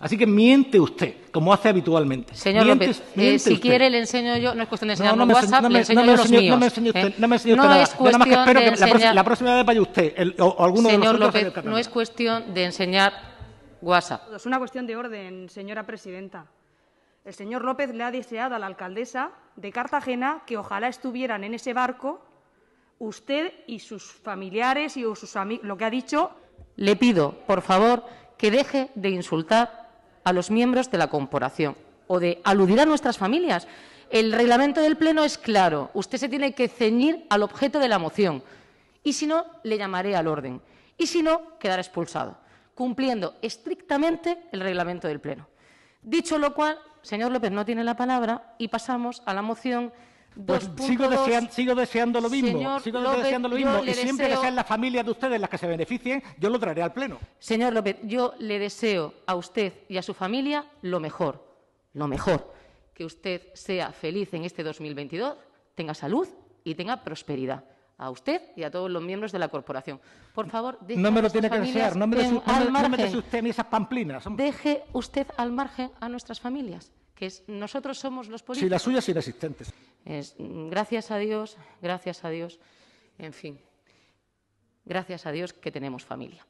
Así que miente usted, como hace habitualmente. Señor López, eh, si quiere le enseño yo, no es cuestión de enseñar no, WhatsApp, no me, le enseño yo los míos. ¿eh? No me enseñe usted, nada. yo nada más que espero que la, próxima vez vaya usted, el, o, o, alguno señor de nosotros. López, no es cuestión de enseñar WhatsApp. Es una cuestión de orden, señora presidenta. El señor López le ha deseado a la alcaldesa de Cartagena que ojalá estuvieran en ese barco usted y sus familiares y sus amigos, lo que ha dicho. Le pido, por favor, que deje de insultar a los miembros de la corporación o de aludir a nuestras familias. El reglamento del Pleno es claro. Usted se tiene que ceñir al objeto de la moción. Y si no, le llamaré al orden. Y si no, quedará expulsado, cumpliendo estrictamente el reglamento del Pleno. Dicho lo cual, señor López no tiene la palabra y pasamos a la moción pues sigo, deseando lo mismo, sigo deseando lo mismo. Y siempre que sean las familias de ustedes las que se beneficien, yo lo traeré al Pleno. Señor López, yo le deseo a usted y a su familia lo mejor, lo mejor. Que usted sea feliz en este 2022, tenga salud y tenga prosperidad a usted y a todos los miembros de la corporación. Por favor, no me lo tiene que Deje usted al margen a nuestras familias que nosotros somos los políticos. Sí, las suyas inexistentes. gracias a Dios, gracias a Dios, en fin, gracias a Dios que tenemos familia.